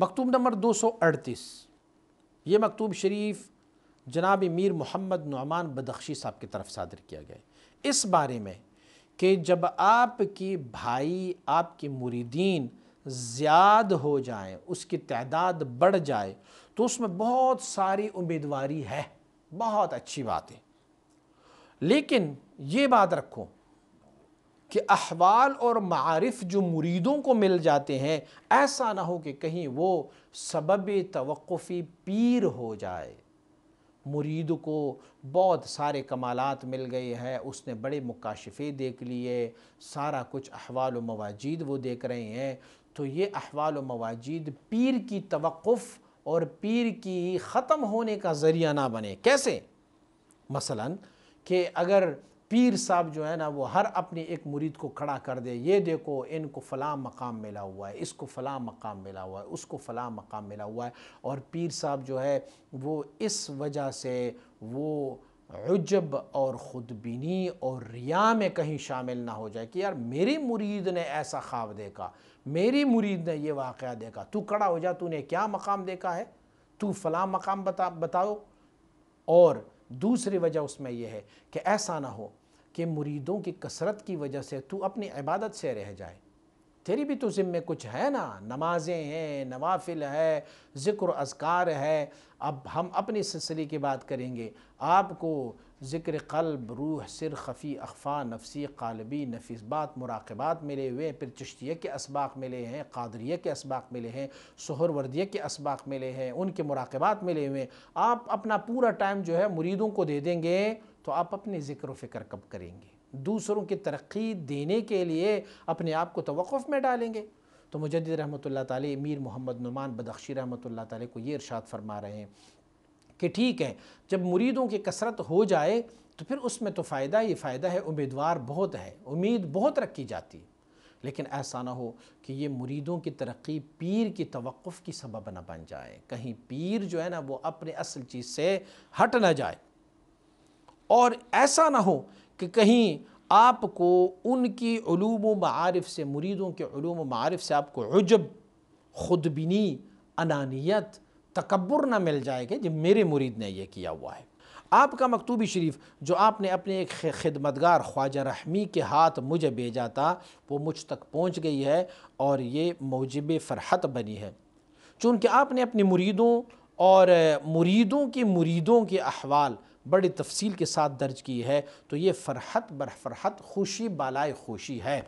मकतूब number 238 ये मकतूब शरीफ जनाब मीर मोहम्मद नुमान बदख्शी साहब की तरफ सादर किया गया इस बारे में कि जब आपकी भाई आपके मुरीदीन ज़्याद हो जाएं उसकी तादाद बढ़ जाए तो उसमें बहुत सारी उम्मीदवारी है बहुत अच्छी बात है लेकिन ये बात रखो कि अहवाल और मारफ़ जो मुरीदों को मिल जाते हैं ऐसा ना हो कि कहीं वो सबब तवक़ी पीर हो जाए मुरीद को बहुत सारे कमालत मिल गए हैं उसने बड़े मुकाशफ़े देख लिए सारा कुछ अहवाल मवाजिद वो देख रहे हैं तो ये अहवाल मवाजिद पीर की तवक़ और पीर की ख़त्म होने का ज़रिया ना बने कैसे मसला कि अगर पीर साहब जो है ना वो हर अपने एक मुरीद को खड़ा कर दे ये देखो इनको फ़लाँ मकाम मिला हुआ है इसको फ़लाँ मकाम मिला हुआ है उसको फ़लाँ मकाम मिला हुआ है और पीर साहब जो है वो इस वजह से वो अजब और ख़ुदबिनी और रिया में कहीं शामिल ना हो जाए कि यार मेरे मुरीद ने ऐसा ख्वाब देखा मेरी मुरीद ने ये वाक़ देखा तू खड़ा हो जा तूने क्या मकाम देखा है तू फ़लाँ मकाम बता बताओ और दूसरी वजह उसमें यह है कि ऐसा ना हो कि मुरीदों की कसरत की वजह से तू अपनी इबादत से रह जाए तेरी भी तो ज़िम्मे कुछ है ना नमाज़ें हैं नवाफिल है ज़िक्र अजकार है अब हम अपनी सिलसिले की बात करेंगे आपको ज़िक्र कल्ब रूह सिर खफ़ी अखफ़ा नफसी कालबी नफीसबात मुराकबात मिले हुए हैं फिर चश्तिया के इसबाक मिले हैं कादरिया के इसबाक मिले हैं वर्दिया के इसबाक मिले हैं उनके मुराकबात मिले हुए हैं आप अपना पूरा टाइम जो है मुरीदों को दे देंगे तो आप अपने ज़िक्र फ़िक्र कब करेंगे दूसरों की तरक्की देने के लिए अपने आप को तवक़ में डालेंगे तो मुजद रहमत ताली मीर मोहम्मद नुमान बदख्शी रहमत ताली को ये इरशाद फरमा रहे हैं कि ठीक है जब मुरीदों की कसरत हो जाए तो फिर उसमें तो फ़ायदा ही फ़ायदा है उम्मीदवार बहुत है उम्मीद बहुत रखी जाती है लेकिन ऐसा ना हो कि ये मुरीदों की तरक्की पीर की तवक़ की सबब ना बन जाए कहीं पीर जो है ना वो अपने असल चीज़ से हट ना जाए और ऐसा ना हो कि कहीं आपको उनकी ूम मारफ़ से मुरीदों के मारफ़ से आपको अजब खुदबिनी अनानियत तकबर ना मिल जाएगा जब मेरे मुरीद ने यह किया हुआ है आपका मकतूबी शरीफ जो आपने अपने एक खिदमतगार ख्वाजा रहमी के हाथ मुझे भेजा था वो मुझ तक पहुँच गई है और ये मौजब फ़रहत बनी है चूँकि आपने अपने मुरीदों और मुरीदों के मुरीदों के अहवाल बड़ी तफसील के साथ दर्ज की है तो ये फ़रहत बर फ़रहत खुशी बालाए खुशी है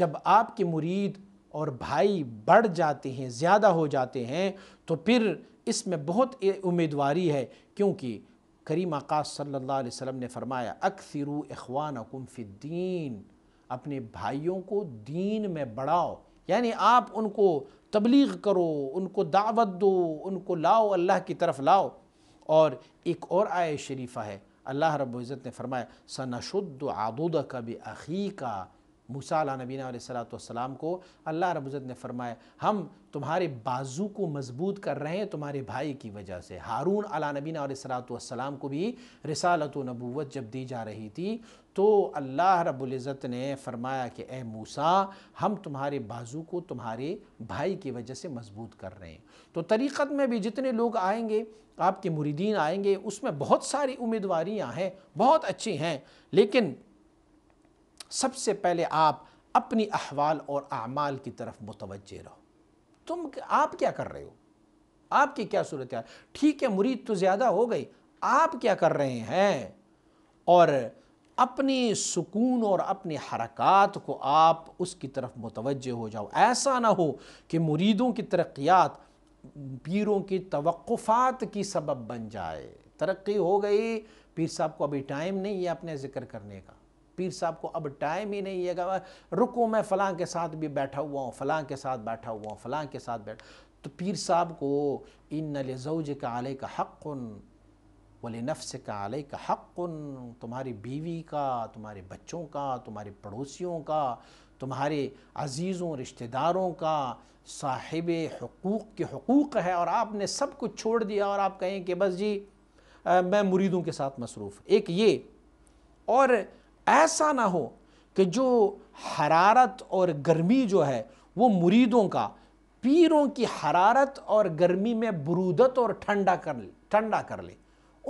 जब आपके मुरीद और भाई बढ़ जाते हैं ज़्यादा हो जाते हैं तो फिर इसमें बहुत उम्मीदवारी है क्योंकि करीम आकाश सल्लल्लाहु अलैहि वसल्लम ने फरमाया अक्सरू अखवान फ़िद्दीन अपने भाइयों को दीन में बढ़ाओ यानी आप उनको तबलीग करो उनको दावत दो उनको लाओ अल्लाह की तरफ लाओ और एक और आय शरीफ़ा है अल्लाह रब्ज़त ने फरमाया सनाशुद्ध आदूद का भी अखी का मूसा नबीना सलाम को अल्लाह रबुज़त ने फरमाया हम तुम्हारे बाजू को मजबूत कर रहे हैं तुम्हारे भाई की वजह से हारून अला नबीना सलाम को भी रसालत नबूत जब दी जा रही थी तो अल्लाह रबुल्ज़त ने फरमाया कि ए मूसा हम तुम्हारे बाजू को तुम्हारे भाई की वजह से मजबूत कर रहे हैं तो तरीक़त में भी जितने लोग आएंगे आपके मुरीदीन आएंगे उसमें बहुत सारी उम्मीदवारियाँ हैं बहुत अच्छी हैं लेकिन सबसे पहले आप अपनी अहवाल और अमाल की तरफ मुतवजह रहो तुम आप क्या कर रहे हो आपकी क्या सूरत है ठीक है मुरीद तो ज़्यादा हो गई आप क्या कर रहे हैं और अपने सुकून और अपने हरकत को आप उसकी तरफ मुतवजह हो जाओ ऐसा ना हो कि मुरीदों की तरक्यात पीरों की तवक़ात की सबब बन जाए तरक्की हो गई पीर साहब को अभी टाइम नहीं है अपने ज़िक्र करने का पीर साहब को अब टाइम ही नहीं है रुको मैं फलां के साथ भी बैठा हुआ हूँ फलां के साथ बैठा हुआ हूँ फलां के साथ बैठ तो पीर साहब को इन नलजौज का आले का हक़ वाले नफ्स का आले का हक़ तुम्हारी बीवी का तुम्हारे बच्चों का तुम्हारे पड़ोसियों का तुम्हारे अजीज़ों रिश्तेदारों का साहिब हकूक़ के हकूक़ है और आपने सब कुछ छोड़ दिया और आप कहें कि बस जी आ, मैं मुरीदों के साथ मसरूफ़ एक ये और ऐसा ना हो कि जो हरारत और गर्मी जो है वो मुरीदों का पीरों की हरारत और गर्मी में बरूदत और ठंडा कर ले ठंडा कर ले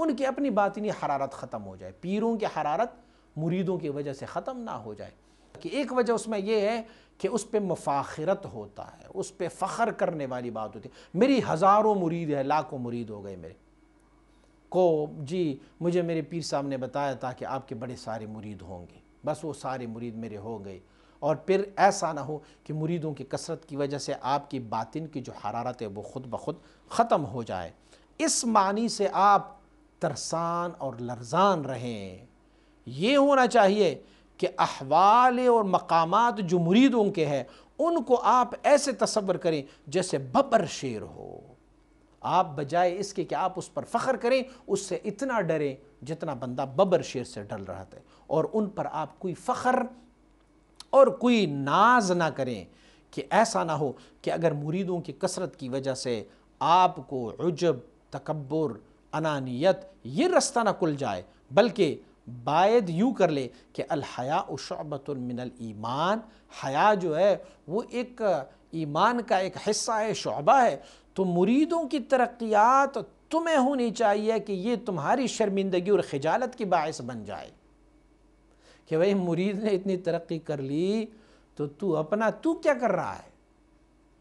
उनकी अपनी बात नहीं हरारत ख़त्म हो जाए पीरों की हरारत मुरीदों की वजह से ख़त्म ना हो जाए कि एक वजह उसमें यह है कि उस पर मफाखरत होता है उस पर फ़ख्र करने वाली बात होती है मेरी हज़ारों मुरीद है लाखों मुरीद हो गए मेरे को जी मुझे मेरे पीर साहब ने बताया था कि आपके बड़े सारे मुरीद होंगे बस वो सारे मुरीद मेरे हो गए और फिर ऐसा ना हो कि मुरीदों की कसरत की वजह से आपकी बातिन की जो हरारत है वो खुद ब खुद ख़त्म हो जाए इस मानी से आप तरसान और लरजान रहें ये होना चाहिए कि अहवाल और मकामात जो मुरीदों के हैं उनको आप ऐसे तस्वर करें जैसे बबर शेर हो आप बजाय इसके कि आप उस पर फ़ख्र करें उससे इतना डरें जितना बंदा बबर शेर से डर रहा था और उन पर आप कोई फ़ख्र और कोई नाज ना करें कि ऐसा ना हो कि अगर मुरीदों की कसरत की वजह से आपको उजब तकबर अनानियत ये रास्ता ना खुल जाए बल्कि बायद यूँ कर ले कि अलहया शबतमिनल ईमान हया जो है वो एक ईमान का एक हिस्सा है शोबा है तो मुरीदों की तरक्यात तुम्हें होनी चाहिए कि ये तुम्हारी शर्मिंदगी और खिजालत की बायस बन जाए कि भाई मुरीद ने इतनी तरक्की कर ली तो तू अपना तू क्या कर रहा है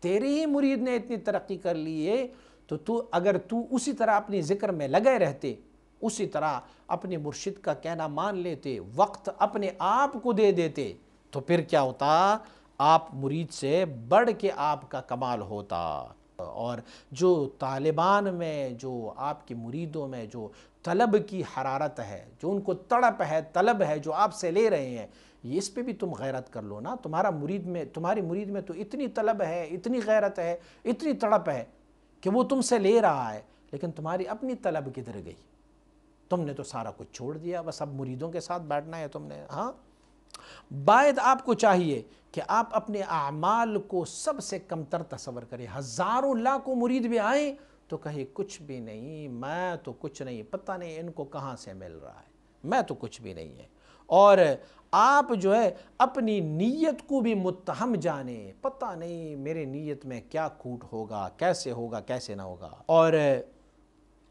तेरे ही मुरीद ने इतनी तरक्की कर ली है तो तू अगर तू उसी तरह अपनी ज़िक्र में लगे रहते उसी तरह अपने मुर्शिद का कहना मान लेते वक्त अपने आप को दे देते तो फिर क्या होता आप मुरीद से बढ़ के आपका कमाल होता और जो तालिबान में जो आपके मुरीदों में जो तलब की हरारत है जो उनको तड़प है तलब है जो आपसे ले रहे हैं ये इस पे भी तुम गैरत कर लो ना तुम्हारा मुरीद में तुम्हारी मुरीद में तो इतनी तलब है इतनी गैरत है इतनी तड़प है कि वो तुमसे ले रहा है लेकिन तुम्हारी अपनी तलब किधर गई तुमने तो सारा कुछ छोड़ दिया बस अब मुरीदों के साथ बैठना है तुमने हाँ बायद आपको चाहिए कि आप अपने अमाल को सबसे कमतर तस्वर करें हज़ारों लाखों मुरीद भी आए तो कहे कुछ भी नहीं मैं तो कुछ नहीं पता नहीं इनको कहाँ से मिल रहा है मैं तो कुछ भी नहीं है और आप जो है अपनी नीयत को भी मुतहम जाने पता नहीं मेरे नीयत में क्या कूट होगा कैसे होगा कैसे ना होगा और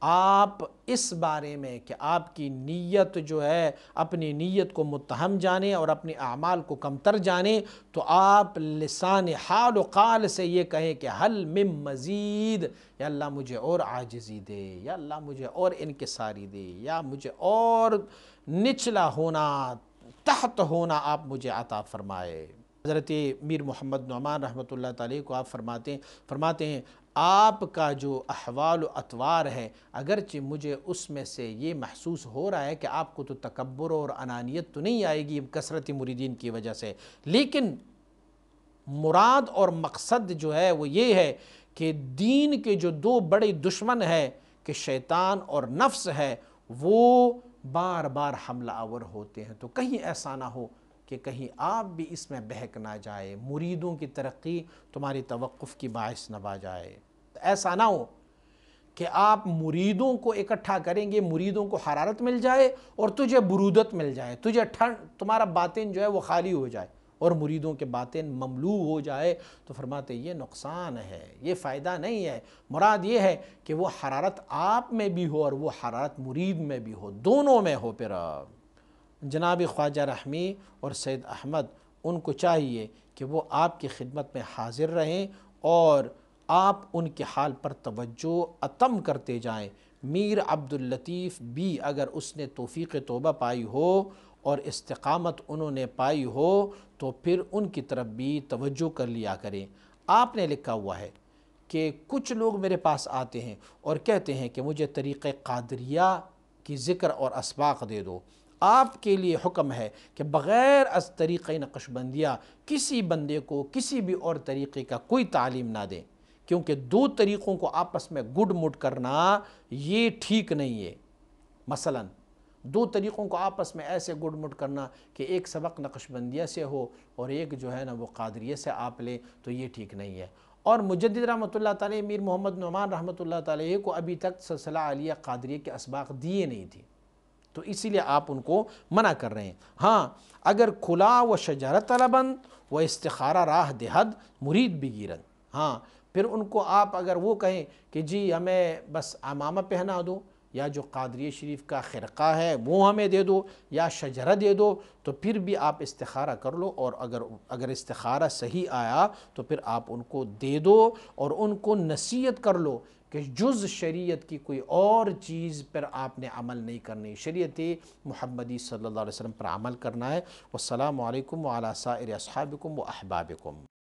आप इस बारे में कि आपकी नीयत जो है अपनी नीयत को मुतहम जाने और अपने अमाल को कमतर जाने तो आप लसान हाल वाल से ये कहें कि हल में मज़ीद या अल्लाह मुझे और आजजी दे या अल्लाह मुझे और इनकसारी दे या मुझे और निचला होना तहत होना आप मुझे अता फ़रमाए हज़रत मीर मोहम्मद नुमान रहमत ला को आप फरमाते हैं फरमाते हैं आपका जो अहवाल अतवार है अगरचे मुझे उसमें से ये महसूस हो रहा है कि आपको तो तकबर और अनानियत तो नहीं आएगी कसरत मुरीदीन की वजह से लेकिन मुराद और मकसद जो है वो ये है कि दीन के जो दो बड़े दुश्मन है कि शैतान और नफ्स है वो बार बार हमला आवर होते हैं तो कहीं ऐसा ना हो कि कहीं आप भी इसमें बहक ना जाए मुरीदों की तरक्की तुम्हारी तवक़ की बायस न बा जाए तो ऐसा ना हो कि आप मुरीदों को इकट्ठा करेंगे मुरीदों को हरारत मिल जाए और तुझे बरूदत मिल जाए तुझे ठंड तुम्हारा बातिन जो है वो खाली हो जाए और मुरीदों के बातें ममलू हो जाए तो फरमाते ये नुकसान है ये फ़ायदा नहीं है मुराद ये है कि वो हरारत आप में भी हो और वो हरारत मुरीद में भी हो दोनों में हो फिर जनाब ख्वाजा रहमी और सैद अहमद उनको चाहिए कि वो आपकी खिदमत में हाजिर रहें और आप उनके हाल पर तवज्जो अतम करते जाएं मीर अब्दुल्लतीफ़ भी अगर उसने तोफ़ी तोबा पाई हो और इस्तकामत उन्होंने पाई हो तो फिर उनकी तरफ भी तवज्जो कर लिया करें आपने लिखा हुआ है कि कुछ लोग मेरे पास आते हैं और कहते हैं कि मुझे तरीक़ कादरिया की ज़िक्र और इसबाक दे दो आपके लिए हुक्म है कि बग़ैर अस तरीक़ नक्शबंदिया किसी बंदे को किसी भी और तरीक़े का कोई तालीम ना दें क्योंकि दो तरीक़ों को आपस में गुड मुड करना ये ठीक नहीं है मसलन दो तरीक़ों को आपस में ऐसे गुड मुड करना कि एक सबक नक्शबंदिया से हो और एक जो है ना वो कादरिया से आप लें तो ये ठीक नहीं है और मुजद रहमत मीर मोहम्मद नुमान रहमत ताली को अभी तक सिलसिला आलिया कादरिया के इसबाक दिए नहीं थे तो इसीलिए आप उनको मना कर रहे हैं हाँ अगर खुला व शजारत तलाबंद व इस्तारा राह देहद मुरीद भी गिरन हाँ फिर उनको आप अगर वो कहें कि जी हमें बस अमामा पहना दो या जो कादरी शरीफ का ख़िरका है वो हमें दे दो या शजरा दे दो तो फिर भी आप इस्तारा कर लो और अगर अगर इस्तारा सही आया तो फिर आप उनको दे दो और उनको नसीहत कर लो कि जुज़ शरीयत की कोई और चीज़ पर आपने अमल नहीं करनी शरीयत महमदी सल्ला वसम पर अमल करना है वालकम वाला साबिकम व अहबाबिकम